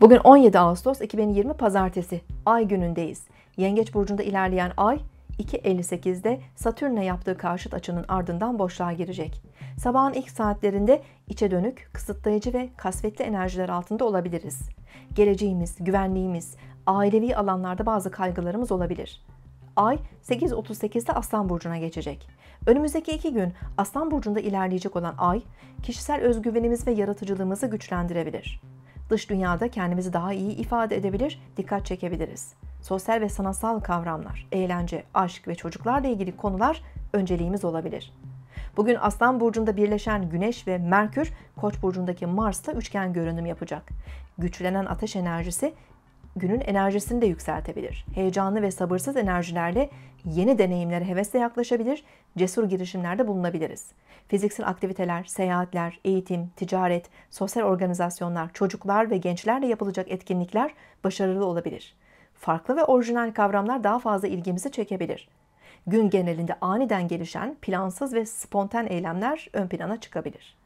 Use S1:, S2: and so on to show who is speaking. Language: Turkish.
S1: Bugün 17 Ağustos 2020 Pazartesi. Ay günündeyiz. Yengeç burcunda ilerleyen ay 2.58'de Satürn'le yaptığı karşıt açının ardından boşluğa girecek. Sabahın ilk saatlerinde içe dönük, kısıtlayıcı ve kasvetli enerjiler altında olabiliriz. Geleceğimiz, güvenliğimiz, ailevi alanlarda bazı kaygılarımız olabilir. Ay 8.38'de Aslan Burcu'na geçecek. Önümüzdeki iki gün Aslan Burcu'nda ilerleyecek olan Ay, kişisel özgüvenimiz ve yaratıcılığımızı güçlendirebilir dış dünyada kendimizi daha iyi ifade edebilir, dikkat çekebiliriz. Sosyal ve sanatsal kavramlar, eğlence, aşk ve çocuklarla ilgili konular önceliğimiz olabilir. Bugün Aslan burcunda birleşen Güneş ve Merkür, Koç burcundaki Mars'ta üçgen görünüm yapacak. Güçlenen ateş enerjisi günün enerjisini de yükseltebilir. Heyecanlı ve sabırsız enerjilerle yeni deneyimlere hevesle yaklaşabilir, cesur girişimlerde bulunabiliriz. Fiziksel aktiviteler, seyahatler, eğitim, ticaret, sosyal organizasyonlar, çocuklar ve gençlerle yapılacak etkinlikler başarılı olabilir. Farklı ve orijinal kavramlar daha fazla ilgimizi çekebilir. Gün genelinde aniden gelişen, plansız ve spontan eylemler ön plana çıkabilir.